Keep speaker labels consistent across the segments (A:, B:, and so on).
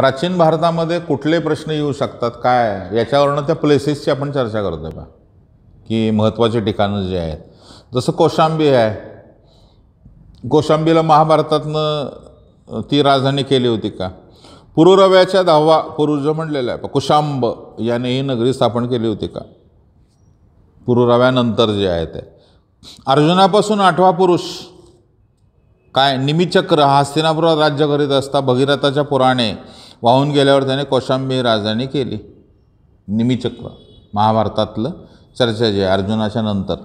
A: प्राचीन भारतामध्ये कुठले प्रश्न येऊ शकतात काय याच्यावरनं त्या प्लेसेसची आपण चर्चा करतो का की महत्त्वाचे ठिकाणं जे आहेत जसं कोशांबी आहे कोशांबीला महाभारतातनं ती राजधानी केली होती का पुरुरव्याच्या दहावा पुरुज म्हणलेला आहे कुशांब याने ही नगरी स्थापन केली होती का पुरुरव्यानंतर जे आहे ते अर्जुनापासून आठवा पुरुष काय निमिचक्र हस्तिनापुरात राज्य करीत असता भगीरथाच्या पुराणे वाहून गेल्यावर त्याने कौशांबी राजधानी केली निमिचक्र महाभारतातलं चर्चा आहे अर्जुनाच्या नंतर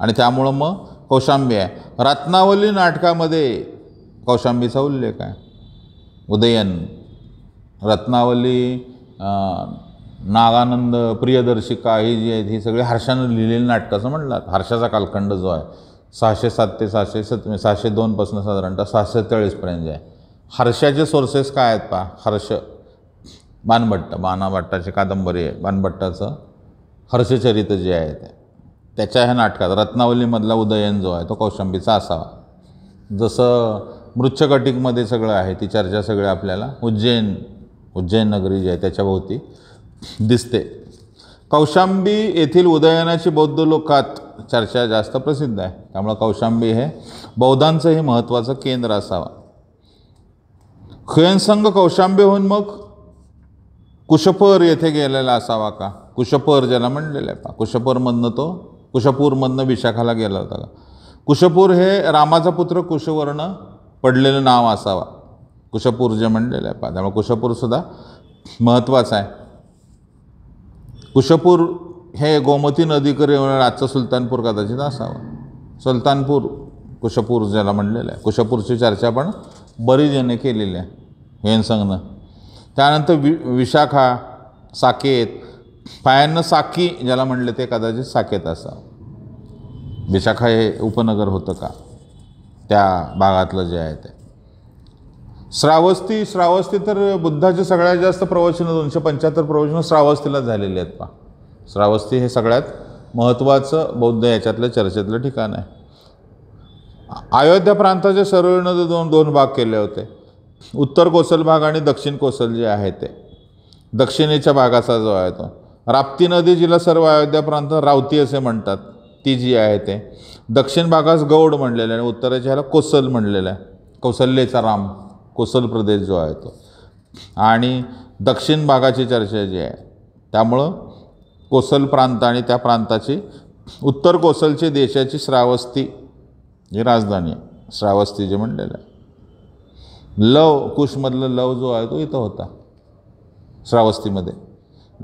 A: आणि त्यामुळं मग कौशांबी आहे रत्नावली नाटकामध्ये कौशांबीचा उल्लेख आहे उदयन रत्नावली नागानंद प्रियदर्शिका ही जी आहेत ही सगळी हर्षानं लिहिलेली असं म्हणलात हर्षाचा कालखंड जो आहे सहाशे सात ते सहाशे सत सहाशे दोनपासून साधारणतः सहाशे चाळीसपर्यंत जे आहे हर्षाचे सोर्सेस काय आहेत पा हर्ष बाणभट्ट बाणाभट्टाची कादंबरी आहे बाणभट्टाचं हर्षचरित जे आहे ते त्याच्या ह्या नाटकात रत्नावलीमधला उदयन जो आहे तो कौशंबीचा असावा जसं मृच्छकटिकमध्ये सगळं आहे ती चर्चा सगळी आपल्याला उज्जैन उज्जैन नगरी जी आहे त्याच्याभोवती दिसते कौशांबी येथील उदयनाची बौद्ध लोकात चर्चा जास्त प्रसिद्ध आहे त्यामुळं कौशांबी हे बौद्धांचंही महत्त्वाचं केंद्र असावं कौशांबे होऊन मग कुशपर येथे गेलेला असावा का कुशपर ज्याला म्हणलेलं आहे पा कुशपरमधनं तो कुशपूरमधनं विशाखाला गेला होता का कुशपूर हे रामाचा पुत्र कुशवर्ण पडलेलं नाव असावा कुशपूर जे म्हणलेलं आहे पा त्यामुळे कुशपूरसुद्धा महत्त्वाचा आहे कुशपूर हे गोमती नदीकडे आजचं सुलतानपूर कदाचित असावं सुलतानपूर कुशपूर ज्याला म्हणलेलं आहे कुशपूरची चर्चा पण बरीच केलेले केलेल्या हेनसंगनं त्यानंतर वि विशाखा साकेत पायानं साकी ज्याला म्हटले ते कदाचित साकेत असा विशाखा हे उपनगर होतं का त्या भागातलं जे आहे ते श्रावस्ती श्रावस्ती तर बुद्धाचे सगळ्यात जास्त प्रवचनं दोनशे पंच्याहत्तर प्रवचनं श्रावस्तीला झालेली आहेत पा श्रावस्ती हे सगळ्यात महत्त्वाचं बौद्ध याच्यातलं चर्चेतलं ठिकाण आहे अयोध्या प्रांताचे सर्वेनं दोन दोन भाग केले होते उत्तर कोसल भाग आणि दक्षिण कोसल जे आहे ते दक्षिणेच्या भागाचा जो आहे तो राप्ती नदी जिला सर्व अयोध्या प्रांत रावती असे म्हणतात ती जी आहे ते दक्षिण भागास गौड म्हणलेलं आहे आणि उत्तरेच्या ह्याला कोसल म्हणलेलं आहे कौसल्येचा राम कोसल प्रदेश जो आहे तो आणि दक्षिण भागाची चर्चा जी आहे त्यामुळं कोसल प्रांत आणि त्या प्रांताची उत्तर कोसलची देशाची श्रावस्ती ही राजधानी आहे श्रावस्ती जे म्हणलेलं आहे लव कुशमधलं लव जो आहे तो इथं होता श्रावस्तीमध्ये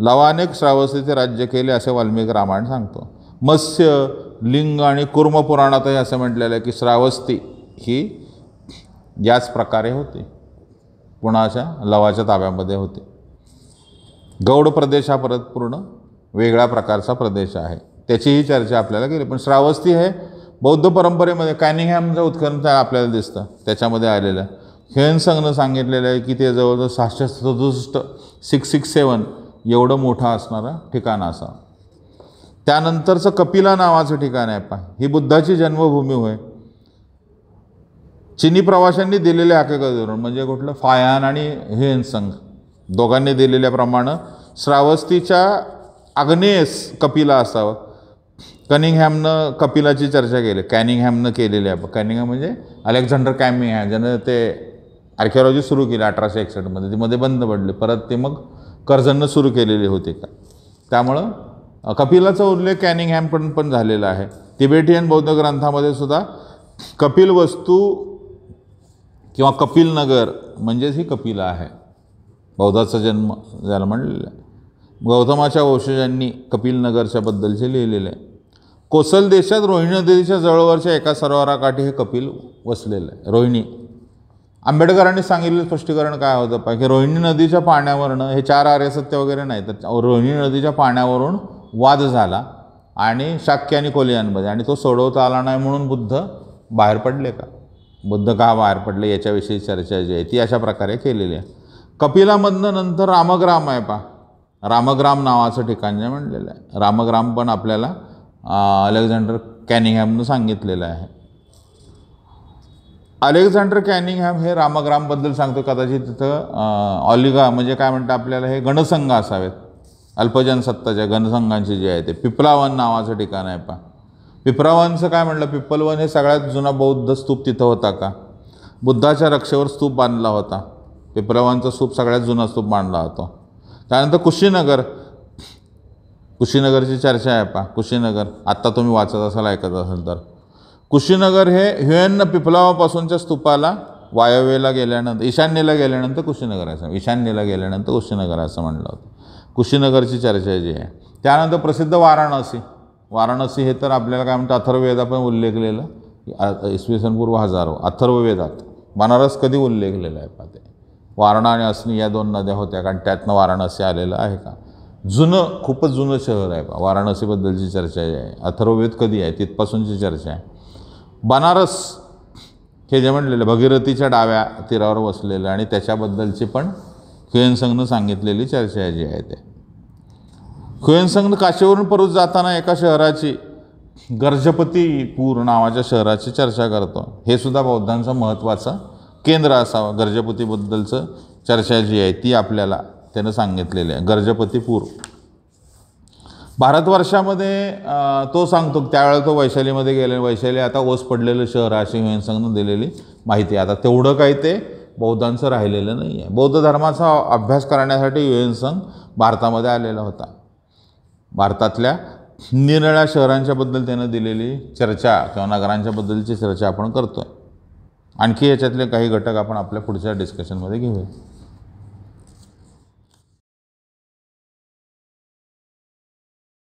A: लवानेक श्रावस्तीचे राज्य केले असे वाल्मिक रामायण सांगतो मत्स्य लिंग आणि कुर्मपुराणातही पुराणातही असं म्हटलेलं आहे की श्रावस्ती ही याच प्रकारे होती पुण्याच्या लवाच्या ताब्यामध्ये होते गौड प्रदेश हा परत पूर्ण वेगळा प्रकारचा प्रदेश आहे त्याचीही चर्चा आपल्याला केली पण श्रावस्ती हे बौद्ध परंपरेमध्ये कॅनिंगहॅमचं उत्खनन आपल्याला दिसतं त्याच्यामध्ये आलेलं हेनसंगनं सांगितलेलं आहे की ते जवळजवळ सहाशे सदुसष्ट सिक्स सिक्स सेवन एवढं मोठा असणारा ठिकाण असा त्यानंतरचं कपिला नावाचं ठिकाण आहे पाय ही बुद्धाची जन्मभूमी होय चिनी प्रवाशांनी दिलेल्या धोरण म्हणजे कुठलं फायान आणि हेनसंग दोघांनी दिलेल्याप्रमाणे श्रावस्तीच्या आग्नेयस कपिला असावं कनिंगहॅमनं कपिलाची चर्चा केली कॅनिंगहॅमनं केलेली आहे कॅनिंगहॅम म्हणजे अलेक्झांडर कॅमिंग हॅम ज्यानं ते आर्किओलॉजी सुरू केली अठराशे एकसष्टमध्ये ती मध्ये बंद पडली परत ते मग कर्जननं सुरू केलेली होती का त्यामुळं कपिलाचा उल्लेख कॅनिंगहॅम पण पण झालेला आहे तिबेटियन बौद्ध ग्रंथामध्ये सुद्धा कपिल वस्तू किंवा कपिलनगर म्हणजेच ही कपिल आहे बौद्धाचा जन्म झाला म्हणलेला आहे गौतमाच्या वंशजांनी कपिलनगरच्याबद्दलचे लिहिलेले आहे कोसल देशात रोहिणी नदीच्या जवळवरच्या एका सरोवराकाठी हे कपिल वसलेलं आहे रोहिणी आंबेडकरांनी सांगितलेलं स्पष्टीकरण काय होतं पा की रोहिणी नदीच्या पाण्यावरनं हे चार आर्यसत्य वगैरे नाही तर रोहिणी नदीच्या पाण्यावरून वाद झाला आणि शाक्य आणि कोलियांमध्ये आणि तो सोडवता आला नाही म्हणून बुद्ध बाहेर पडले का बुद्ध का बाहेर पडले याच्याविषयी चर्चा जी आहे ती अशा प्रकारे केलेली आहे कपिलामधनं नंतर रामग्राम आहे पा रामग्राम नावाचं ठिकाण जे म्हणलेलं आहे रामग्राम पण आपल्याला अलेक्झांडर कॅनिंगहॅमनं सांगितलेलं आहे अलेक्झांडर कॅनिंगहॅम हे रामग्रामबद्दल सांगतो कदाचित तिथं ऑलिगा म्हणजे काय म्हणतं आपल्याला हे गणसंघ असावेत अल्पजनसत्ताच्या गणसंघांचे जे आहे ते पिपलावन नावाचं ठिकाण आहे पा पिपरावनचं काय म्हणलं पिपलवन हे सगळ्यात जुना बौद्ध स्तूप तिथं होता का बुद्धाच्या रक्षेवर स्तूप बांधला होता पिपरावनचा स्तूप सगळ्यात जुना स्तूप बांधला होता त्यानंतर कुशीनगर कुशीनगरची चर्चा आहे पा कुशीनगर आत्ता तुम्ही वाचत असाल ऐकत असाल तर कुशीनगर हे ह्युएन पिपलावापासूनच्या स्तूपाला वायव्येला गेल्यानंतर ईशान्येला गेल्यानंतर कुशीनगर असं ईशान्येला गेल्यानंतर कुशीनगर असं म्हणलं होतं कुशीनगरची चर्चा जी आहे त्यानंतर प्रसिद्ध वाराणसी वाराणसी हे तर आपल्याला काय म्हणतात अथर्ववेदात पण उल्लेखलेलं इसवी पूर्व हजारो अथर्ववेदात बनारस कधी उल्लेखलेला आहे पा ते वारणा आणि असनी या दोन नद्या होत्या कारण त्यातनं वाराणसी आलेलं आहे का जुनं खूपच जुनं शहर आहे वाराणसीबद्दलची चर्चा आहे अथर्ववेद कधी आहे तिथपासूनची चर्चा आहे बनारस हे जे म्हटलेलं भगीरथीच्या डाव्या तीरावर वसलेलं आणि त्याच्याबद्दलची पण खुयनसंगनं सांगितलेली चर्चा जी आहे ते खुयनसंगनं काशीवरून परत जाताना एका शहराची गर्जपतीपूर नावाच्या शहराची चर्चा करतो हे सुद्धा बौद्धांचं महत्त्वाचं केंद्र असावं गर्जपतीबद्दलचं चर्चा जी आहे ती आपल्याला त्यानं सांगितलेलं आहे गर्जपतीपूर भारतवर्षामध्ये तो सांगतो त्यावेळेला तो वैशालीमध्ये गेले वैशाली आता ओस पडलेलं शहर अशी हिंसंगनं दिलेली माहिती आहे आता तेवढं काही ते बौद्धांचं राहिलेलं नाही आहे बौद्ध धर्माचा अभ्यास करण्यासाठी युएन संघ भारतामध्ये आलेला होता भारतातल्या निरळ्या शहरांच्याबद्दल त्यानं दिलेली चर्चा किंवा नगरांच्याबद्दलची चर्चा आपण करतो आहे आणखी याच्यातले काही घटक आपण आपल्या पुढच्या डिस्कशनमध्ये घेऊया